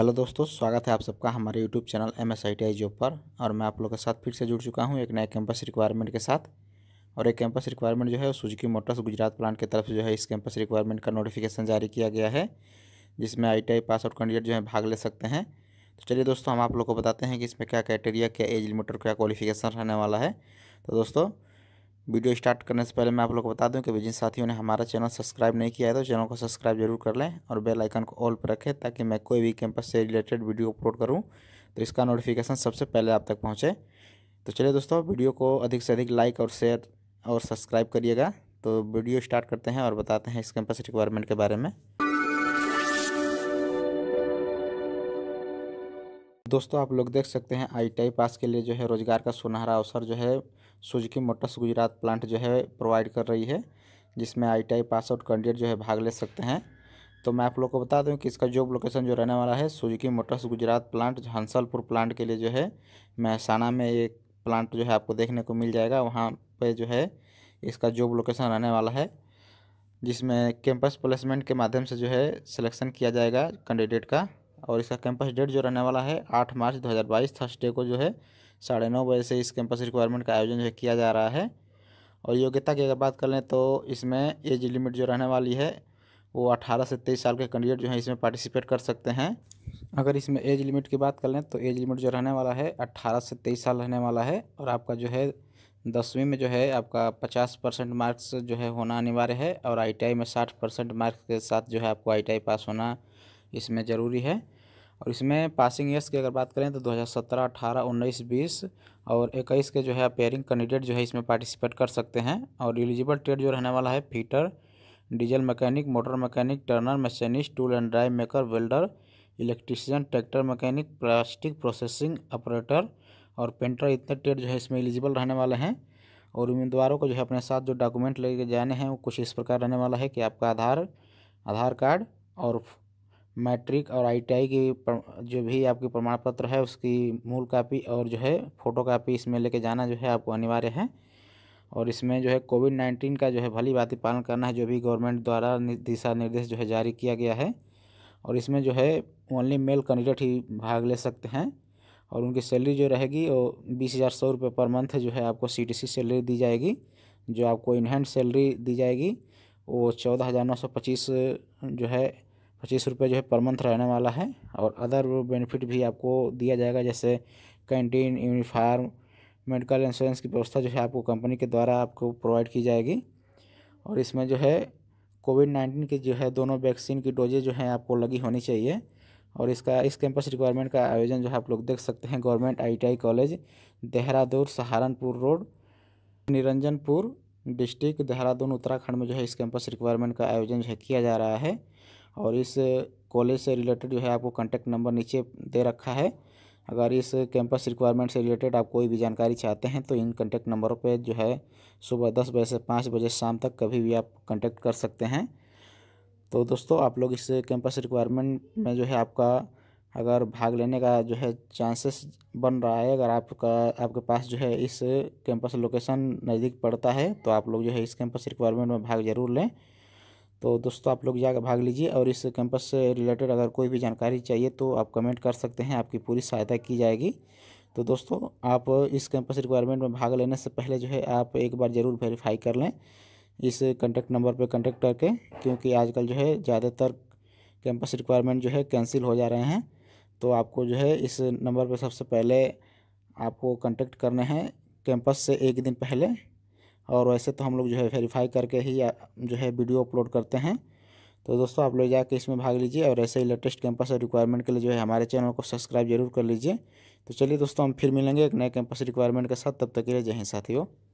hello दोस्तों स्वागत है आप सबका हमारे YouTube channel M S I T I job पर और मैं आप लोगों के साथ फिर से जुड़ चुका हूँ एक नए कैंपस रिक्वायरमेंट के साथ और एक कैंपस रिक्वायरमेंट जो है सुजुकी मोटर्स गुजरात प्लांट की तरफ से जो है इस कैंपस रिक्वायरमेंट का नोटिफिकेशन जारी किया गया है जिसमें I T I pass out candidate जो है भाग ले सकते हैं तो चलिए दोस्तों हम आप लोग को बताते हैं कि इसमें क्या क्राइटेरिया क्या एज लिमिट और क्या क्वालिफिकेशन रहने वाला है तो दोस्तों वीडियो स्टार्ट करने से पहले मैं आप लोग को बता दूं कि जिन साथियों ने हमारा चैनल सब्सक्राइब नहीं किया है तो चैनल को सब्सक्राइब जरूर कर लें और बेल आइकन को ऑल पर रखें ताकि मैं कोई भी कैंपस से रिलेटेड वीडियो अपलोड करूँ तो इसका नोटिफिकेशन सबसे पहले आप तक पहुँचे तो चलिए दोस्तों वीडियो को अधिक से अधिक लाइक और शेयर और सब्सक्राइब करिएगा तो वीडियो स्टार्ट करते हैं और बताते हैं इस कैंपस रिक्वायरमेंट के बारे में दोस्तों आप लोग देख सकते हैं आई पास के लिए जो है रोज़गार का सुनहरा अवसर जो है सुजुकी मोटर्स गुजरात प्लांट जो है प्रोवाइड कर रही है जिसमें I T I pass out candidate जो है भाग ले सकते हैं तो मैं आप लोग को बता दूं कि इसका जॉब लोकेशन जो रहने वाला है Suzuki Motors Gujarat plant Hansalpur plant के लिए जो है महसाना में एक प्लांट जो है आपको देखने को मिल जाएगा वहाँ पे जो है इसका जॉब लोकेशन रहने वाला है जिसमें कैंपस प्लेसमेंट के माध्यम से जो है सिलेक्शन किया जाएगा कैंडिडेट का और इसका कैंपस डेट जो रहने वाला है आठ मार्च दो हज़ार बाईस थर्सडे को जो है साढ़े नौ बजे से इस कैंपस रिक्वायरमेंट का आयोजन जो है किया जा रहा है और योग्यता की अगर बात कर लें तो इसमें एज लिमिट जो रहने वाली है वो अठारह से तेईस साल के कैंडिडेट जो हैं इसमें पार्टिसिपेट कर सकते हैं अगर इसमें एज लिमिट की बात कर लें तो एज लिमिट जो रहने वाला है अट्ठारह से तेईस साल रहने वाला है और आपका जो है दसवीं में जो है आपका पचास परसेंट मार्क्स जो है होना अनिवार्य है और आईटीआई में साठ परसेंट मार्क्स के साथ जो है आपको आईटीआई पास होना इसमें ज़रूरी है और इसमें पासिंग ईयर्स की अगर बात करें तो 2017, 18, 19, 20 और 21 के जो है अपेयरिंग कैंडिडेट जो है इसमें पार्टिसिपेट कर सकते हैं और एलिजिबल ट्रेड जो रहने वाला है fitter diesel mechanic motor mechanic turner machinist tool and drive maker welder electrician tractor mechanic plastic processing operator और पेंटर इतने ट्रेड जो है इसमें एलिजिबल रहने वाले हैं और उम्मीदवारों को जो है अपने साथ जो डॉक्यूमेंट लेके जाने हैं वो कुछ इस प्रकार रहने वाला है कि आपका आधार आधार कार्ड और मैट्रिक और आईटीआई की जो भी आपकी प्रमाण पत्र है उसकी मूल कापी और जो है फ़ोटो कापी इसमें लेके जाना जो है आपको अनिवार्य है और इसमें जो है कोविड नाइन्टीन का जो है भली बात पालन करना है जो भी गवर्नमेंट द्वारा दिशा निर्देश जो है जारी किया गया है और इसमें जो है ओनली मेल कैंडिडेट ही भाग ले सकते हैं और उनकी सैलरी जो रहेगी वो बीस हज़ार सौ रुपये पर मंथ जो है आपको सी टी सी सैलरी दी जाएगी जो आपको इनहैंड सैलरी दी जाएगी वो चौदह हज़ार नौ सौ पच्चीस जो है पच्चीस रुपये जो है पर मंथ रहने वाला है और अदर बेनिफिट भी आपको दिया जाएगा जैसे कैंटीन यूनिफार्म मेडिकल इंश्योरेंस की व्यवस्था जो है आपको कंपनी के द्वारा आपको प्रोवाइड की जाएगी और इसमें जो है कोविड नाइन्टीन की जो है दोनों वैक्सीन की डोजेज जो है आपको लगी होनी चाहिए और इसका इस कैंपस रिक्वायरमेंट का आयोजन जो है आप लोग देख सकते हैं government ITI college Dehradun Saharanpur road Niranjanpur district Dehradun Uttarakhand में जो है इस कैंपस रिक्वायरमेंट का आयोजन जो है किया जा रहा है और इस कॉलेज से रिलेटेड जो है आपको कॉन्टैक्ट नंबर नीचे दे रखा है अगर इस कैंपस रिक्वायरमेंट से रिलेटेड आप कोई भी जानकारी चाहते हैं तो इन कॉन्टैक्ट नंबरों पर जो है सुबह दस बजे से पाँच बजे शाम तक कभी भी आप कॉन्टैक्ट कर सकते हैं तो दोस्तों आप लोग इस कैंपस रिक्वायरमेंट में जो है आपका अगर भाग लेने का जो है चांसेस बन रहा है अगर आपका आपके पास जो है इस कैंपस लोकेशन नज़दीक पड़ता है तो आप लोग जो है इस कैंपस रिक्वायरमेंट में भाग जरूर लें तो दोस्तों आप लोग जाकर भाग लीजिए और इस कैंपस से रिलेटेड अगर कोई भी जानकारी चाहिए तो आप कमेंट कर सकते हैं आपकी पूरी सहायता की जाएगी तो दोस्तों आप इस कैंपस रिक्वायरमेंट में भाग लेने से पहले जो है आप एक बार ज़रूर वेरीफाई कर लें इस कंटेक्ट नंबर पर कंटेक्ट करके क्योंकि आजकल जो है ज़्यादातर कैंपस रिक्वायरमेंट जो है कैंसिल हो जा रहे हैं तो आपको जो है इस नंबर पर सबसे पहले आपको कंटेक्ट करने हैं कैंपस से एक दिन पहले और वैसे तो हम लोग जो है वेरीफाई करके ही जो है वीडियो अपलोड करते हैं तो दोस्तों आप लोग जाके इसमें भाग लीजिए और ऐसे ही लेटेस्ट कैंपस रिक्वायरमेंट के लिए जो है हमारे चैनल को सब्सक्राइब जरूर कर लीजिए तो चलिए दोस्तों हम फिर मिलेंगे एक नए कैंपस रिक्वायरमेंट के साथ तब तक के लिए जय हिंद साथियों